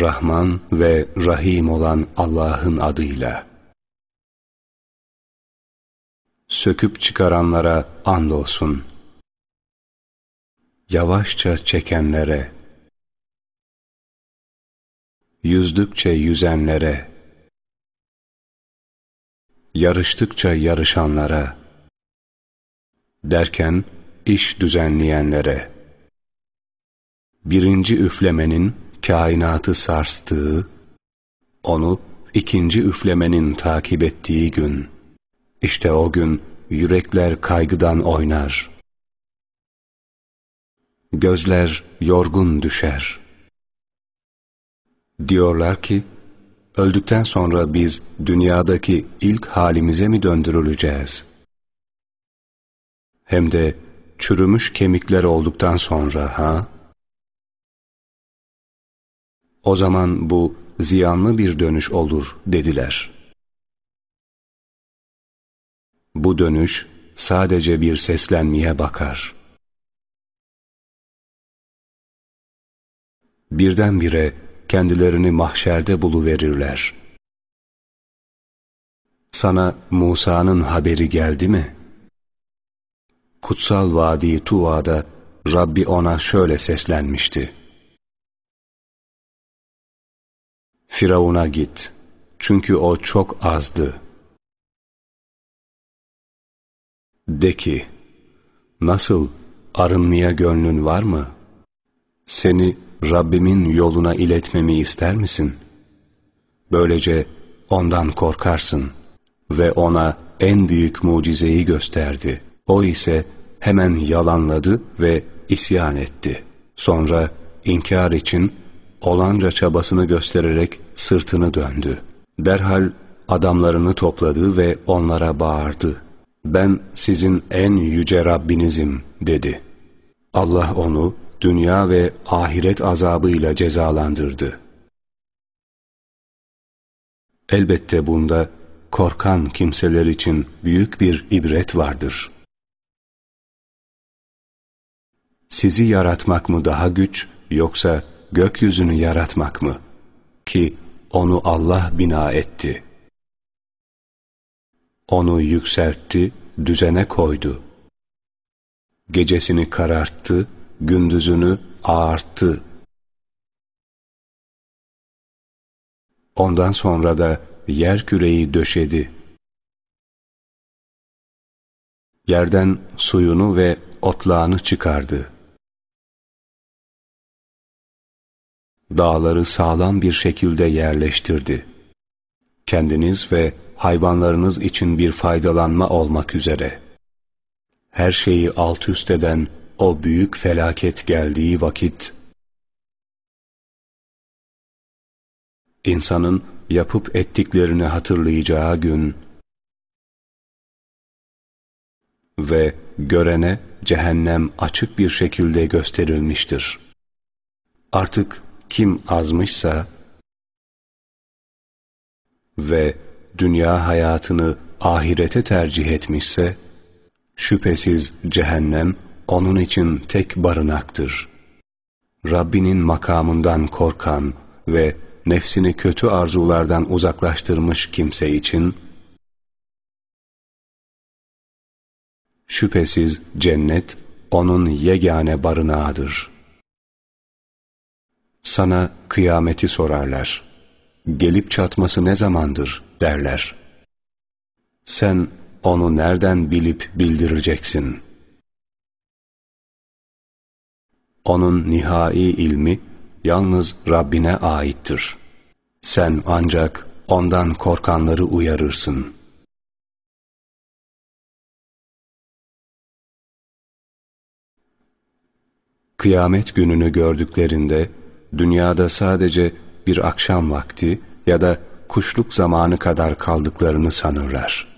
Rahman ve Rahim olan Allah'ın adıyla. Söküp çıkaranlara andolsun. Yavaşça çekenlere, yüzdükçe yüzenlere, yarıştıkça yarışanlara, derken iş düzenleyenlere, birinci üflemenin kainatı sarstığı, onu ikinci üflemenin takip ettiği gün. işte o gün yürekler kaygıdan oynar. Gözler yorgun düşer. Diyorlar ki, öldükten sonra biz dünyadaki ilk halimize mi döndürüleceğiz? Hem de çürümüş kemikler olduktan sonra ha? O zaman bu ziyanlı bir dönüş olur dediler. Bu dönüş sadece bir seslenmeye bakar. Birdenbire kendilerini mahşerde buluverirler. Sana Musa'nın haberi geldi mi? Kutsal Vadi Tuva'da Rabbi ona şöyle seslenmişti. Firavun'a git. Çünkü o çok azdı. De ki, nasıl arınmaya gönlün var mı? Seni Rabbimin yoluna iletmemi ister misin? Böylece ondan korkarsın ve ona en büyük mucizeyi gösterdi. O ise hemen yalanladı ve isyan etti. Sonra inkar için olanca çabasını göstererek sırtını döndü. Derhal adamlarını topladı ve onlara bağırdı. Ben sizin en yüce Rabbinizim dedi. Allah onu dünya ve ahiret azabıyla cezalandırdı. Elbette bunda korkan kimseler için büyük bir ibret vardır. Sizi yaratmak mı daha güç yoksa gökyüzünü yaratmak mı? Ki onu Allah bina etti. Onu yükseltti, düzene koydu. Gecesini kararttı, gündüzünü ağarttı. Ondan sonra da yer küreyi döşedi. Yerden suyunu ve otlağını çıkardı.'' dağları sağlam bir şekilde yerleştirdi. Kendiniz ve hayvanlarınız için bir faydalanma olmak üzere. Her şeyi alt üst eden o büyük felaket geldiği vakit, insanın yapıp ettiklerini hatırlayacağı gün ve görene cehennem açık bir şekilde gösterilmiştir. Artık kim azmışsa ve dünya hayatını ahirete tercih etmişse, şüphesiz cehennem onun için tek barınaktır. Rabbinin makamından korkan ve nefsini kötü arzulardan uzaklaştırmış kimse için, şüphesiz cennet onun yegane barınağıdır.'' Sana kıyameti sorarlar. Gelip çatması ne zamandır derler. Sen onu nereden bilip bildireceksin? Onun nihai ilmi yalnız Rabbine aittir. Sen ancak ondan korkanları uyarırsın.'' Kıyamet gününü gördüklerinde dünyada sadece bir akşam vakti ya da kuşluk zamanı kadar kaldıklarını sanırlar.